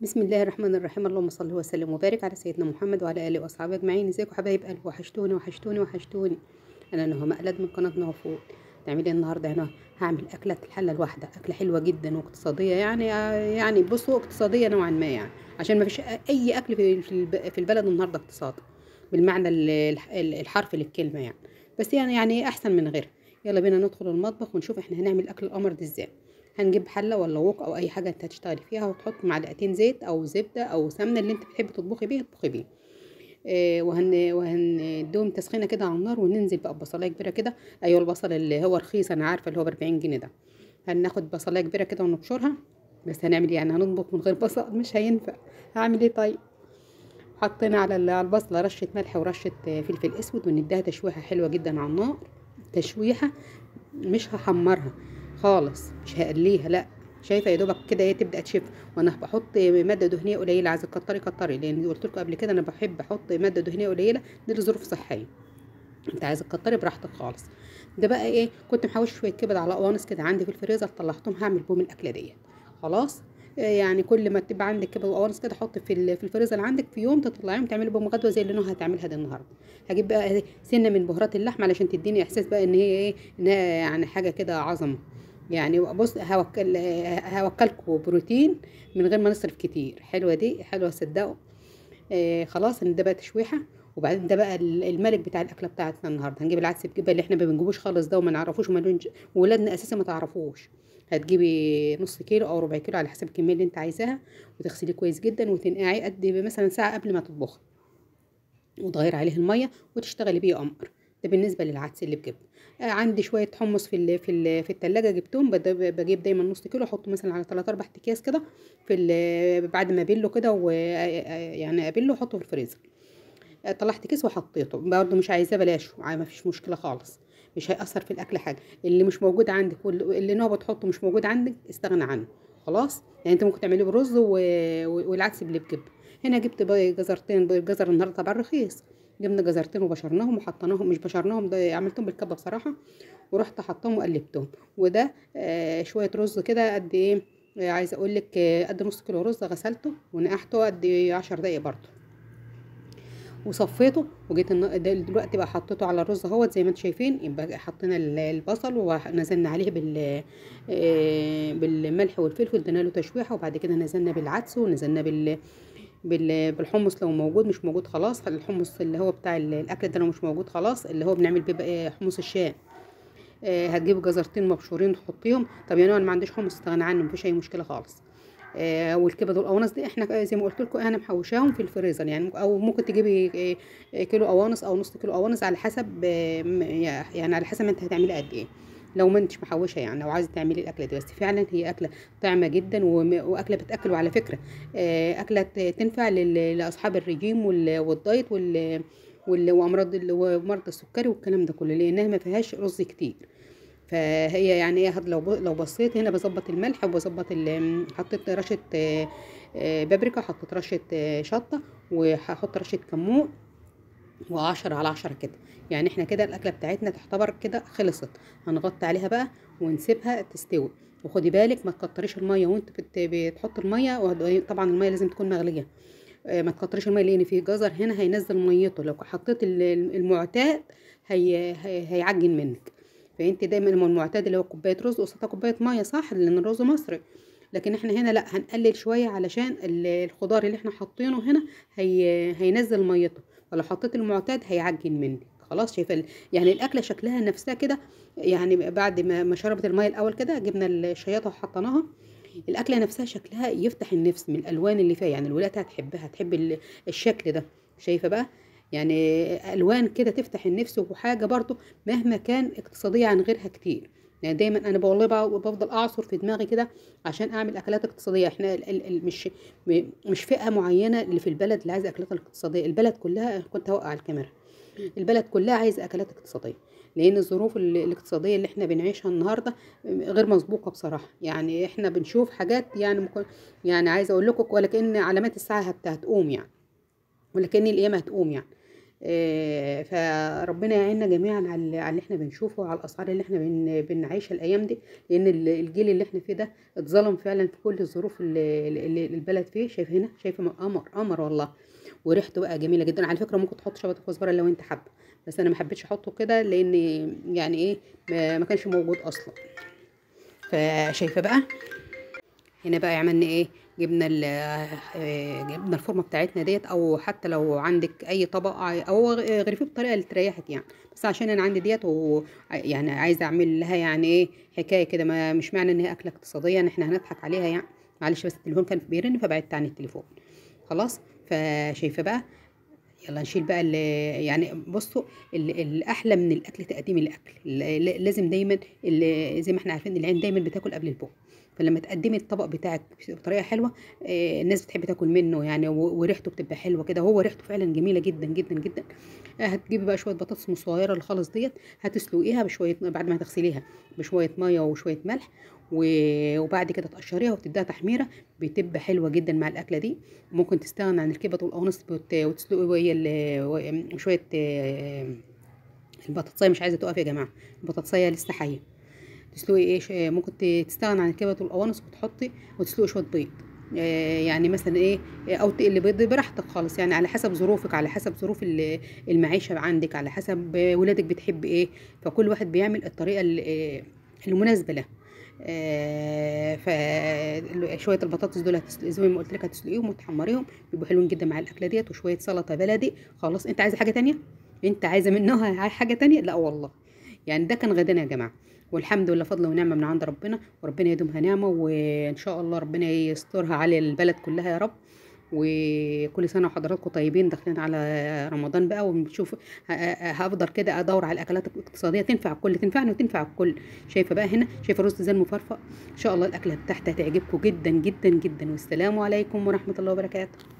بسم الله الرحمن الرحيم اللهم صل وسلم وبارك على سيدنا محمد وعلى اله واصحابه اجمعين ازيكم حبايب قلبي وحشتوني وحشتوني وحشتوني انا نهى مقلد من قناه نهى فوق تعمل ايه النهارده هنا هعمل اكله الحله الواحده اكله حلوه جدا واقتصاديه يعني يعني بصوا اقتصاديه نوعا ما يعني عشان ما فيش اي اكل في البلد النهارده اقتصاد بالمعنى الحرف للكلمه يعني بس يعني يعني احسن من غيرها يلا بينا ندخل المطبخ ونشوف احنا هنعمل اكل القمر ده ازاي هنجيب حله ولا ووك او اي حاجه انت هتشتغلي فيها وتحط معلقتين زيت او زبده او سمنه اللي انت بتحبي تطبخي بيه اطبخي بيه آه وهن وهنديهم تسخينه كده على النار وننزل بقى بصلايه كبيره كده ايوه البصل اللي هو رخيص انا عارفه اللي هو ب 40 جنيه ده هناخد بصلايه كبيره كده ونبشرها بس هنعمل ايه يعني هنطبخ من غير بصل مش هينفع هعمل ايه طيب حطينا على البصله رشه ملح ورشه فلفل اسود ونديها تشويحه حلوه جدا على النار تشويحه مش هحمرها خالص مش هقليها لا شايفه يا دوبك كده هي تبدا تشف وانا بحط ماده دهنيه قليله عايزه تكتري كتري لان قلت لكم قبل كده انا بحب احط ماده دهنيه قليله دي لظروف صحيه انت عايزه تكتري براحتك خالص ده بقى ايه كنت محوش شويه كبد على قوانص كده عندي في الفريزر طلعتهم هعمل بوم الاكله ديت خلاص يعني كل ما تبقى عندك كبد القوانص كده حط في في الفريزر عندك في يوم تطلعيهم تعملي بهم غدوه زي اللي انا هتعملها دي النهارده هجيب بقى سنه من بهارات اللحمه علشان تديني احساس بقى ان هي ايه انها يعني حاجه كده عظمه يعني بص هوكل هوكلكم بروتين من غير ما نصرف كتير حلوه دي حلوه صدقوا آه خلاص ان ده بقى تشويحه وبعدين ده بقى الملك بتاع الاكله بتاعتنا النهارده هنجيب العدس بجبه اللي احنا ما بنجيبوش خالص ده وما نعرفوش ولادنا اساسا ما تعرفوش هتجيبي نص كيلو او ربع كيلو على حسب الكميه اللي انت عايزاها وتغسليه كويس جدا وتنقعيه قد مثلا ساعه قبل ما تطبخي وتغير عليه الميه وتشتغلي بيه قمر ده بالنسبه للعدس اللي بجيبه آه عندي شويه حمص في الـ في الـ في الثلاجه جبتهم بجيب دايما نص كيلو احطه مثلا على 3 4 اكياس كده في بعد ما ابله كده ويعني آه، آه، ابله احطه في الفريزر آه، طلعت كيس وحطيته برده مش عايزاه بلاش ما فيش مشكله خالص مش هيأثر في الاكل حاجه اللي مش موجود عندك واللي نوع بتحطه مش موجود عندك استغنى عنه خلاص يعني انت ممكن تعمليه برز و... والعكس اللي هنا جبت جزرتين جزر النهارده طبعا رخيص جبنا جزرتين وبشرناهم وحطيناهم مش بشرناهم ده عملتهم بالكبه بصراحه ورحت حطهم وقلبتهم وده آه شويه رز كده قد ايه آه، عايزه اقول لك آه، قد نص كيلو رز غسلته ونقحته قد 10 دقايق برضه وصفيته وجيت دلوقتي بقى حطيته على الرز اهوت زي ما انتم شايفين يبقى حطينا البصل ونزلنا عليه بال آه، بالملح والفلفل ادينا له تشويحه وبعد كده نزلنا بالعدس ونزلنا بال بالحمص لو موجود مش موجود خلاص الحمص اللي هو بتاع الاكل ده لو مش موجود خلاص اللي هو بنعمل بيه حمص الشام آه، هتجيب جزرتين مبشورين تحطيهم طب يا نوع انا ما عنديش حمص استغنى عنه مفيش اي مشكله خالص آه، والكبد والقوانص دي احنا آه، زي ما قلت لكم انا محوشاهم في الفريزر يعني او ممكن تجيبي آه، كيلو قوانص او نص كيلو قوانص على حسب يعني على حسب ما انت هتعملي قد ايه لو ما انتش محوشه يعني لو عايزه تعملي الاكله دي بس فعلا هي اكله طعمه جدا واكله بتاكل وعلى فكره اكله تنفع لاصحاب الرجيم والدايت وال وامراض مرضى السكري والكلام ده كله لانها ما فيهاش رز كتير فهي يعني ايه لو لو بصيت هنا بظبط الملح وبظبط حطيت رشه آه، بابريكا حطيت رشه آه، شطه وهحط رشه كمون وعشرة على عشرة كده يعني احنا كده الاكله بتاعتنا تعتبر كده خلصت هنغطي عليها بقى ونسيبها تستوي وخدي بالك ما تكتريش الميه وانت بتحط الميه طبعا الميه لازم تكون مغليه آه، ما تكتريش الميه لان في جزر هنا هينزل ميته لو حطيت المعتاد هي هيعجن منك فانت دايما المعتاد اللي هو كوبايه رز قصاده كوبايه ميه صح لان الرز مصري لكن احنا هنا لا هنقلل شويه علشان الخضار اللي احنا حاطينه هنا هي هينزل ميته فلو حطيت المعتاد هيعجن منك خلاص شايفه يعني الاكله شكلها نفسها كده يعني بعد ما شربت الميه الاول كده جبنا الشياطه وحطيناها الاكله نفسها شكلها يفتح النفس من الالوان اللي فيها يعني الولاد هتحبها هتحب الشكل ده شايفه بقى يعني الوان كده تفتح النفس وحاجه برضو مهما كان اقتصاديه عن غيرها كتير يعني دايما انا والله بفضل اعصر في دماغي كده عشان اعمل اكلات اقتصاديه احنا الـ الـ مش مش فئه معينه اللي في البلد اللي عايزه اكلات اقتصاديه البلد كلها كنت هوقع على الكاميرا البلد كلها عايزه اكلات اقتصاديه لان الظروف الاقتصاديه اللي احنا بنعيشها النهارده غير مسبوقه بصراحه يعني احنا بنشوف حاجات يعني ممكن يعني عايزه اقول لكم ولكن علامات الساعه هتقوم يعني ولكن القيامه هتقوم يعني آه، فربنا يعيننا جميعا على اللي احنا بنشوفه على الاسعار اللي احنا بنعيشها الايام دي لان الجيل اللي احنا فيه ده اتظلم فعلا في كل الظروف اللي, اللي البلد فيه شايف هنا شايف قمر قمر والله وريحته بقى جميله جدا على فكره ممكن تحط شبت كزبره لو انت حابه بس انا ما حبيتش احطه كده لان يعني ايه ما كانش موجود اصلا فشايفه بقى هنا بقى عملنا ايه جبنا آه، جبنا الفورمه بتاعتنا ديت او حتى لو عندك اي طبق او غرفيه بطريقه اللي تريحك يعني بس عشان انا عندي ديت ويعني عايزه اعمل لها يعني ايه حكايه كده ما مش معنى ان هي اكله اقتصاديه ان احنا هنضحك عليها يعني معلش بس التليفون كان بيرن فبعدت عن التليفون خلاص فشايفه بقى يلا نشيل بقى اللي يعني بصوا الاحلى من الاكل تقديم الاكل لازم دايما زي ما احنا عارفين العين دايما بتاكل قبل البق فلما تقدمي الطبق بتاعك بطريقه حلوه آه، الناس بتحب تاكل منه يعني وريحته بتبقى حلوه كده هو ريحته فعلا جميله جدا جدا جدا آه، هتجيبي بقى شويه بطاطس مصغيره الخالص ديت هتسلقيها بشويه بعد ما هتغسليها بشويه ميه وشويه ملح وبعد كده تقشريها وتديها تحميره بتبقى حلوه جدا مع الاكله دي ممكن تستغنى عن الكبد والقوانص وتسلقي شويه آه، البطاطسيه مش عايزه تقف يا جماعه البطاطسيه لسه حيه تسلقي ايه ممكن تستغنى عن الكبد والقوانص وتحطي وتسلقي شويه بيض آه، يعني مثلا ايه آه، او تقلي بيض براحتك خالص يعني على حسب ظروفك على حسب ظروف المعيشه عندك على حسب ولادك بتحب ايه فكل واحد بيعمل الطريقه المناسبه له آه شويه البطاطس دول زي ما قلت لك هتسلقيهم وتحمريهم بيبقوا حلوين جدا مع الاكله ديت وشويه سلطه بلدي خلاص انت عايزه حاجه تانية انت عايزه منها حاجه تانية لا والله يعني ده كان غدانا يا جماعه والحمد لله فضل ونعمه من عند ربنا وربنا يدومها نعمه وان شاء الله ربنا يسترها على البلد كلها يا رب وكل سنه وحضراتكم طيبين داخلين على رمضان بقى وبنشوف هفضل كده ادور على الاكلات الاقتصاديه تنفع الكل تنفعني وتنفع الكل شايفه بقى هنا شايفه رز زي المفرفق ان شاء الله الاكله بتاعتها هتعجبكم جدا جدا جدا والسلام عليكم ورحمه الله وبركاته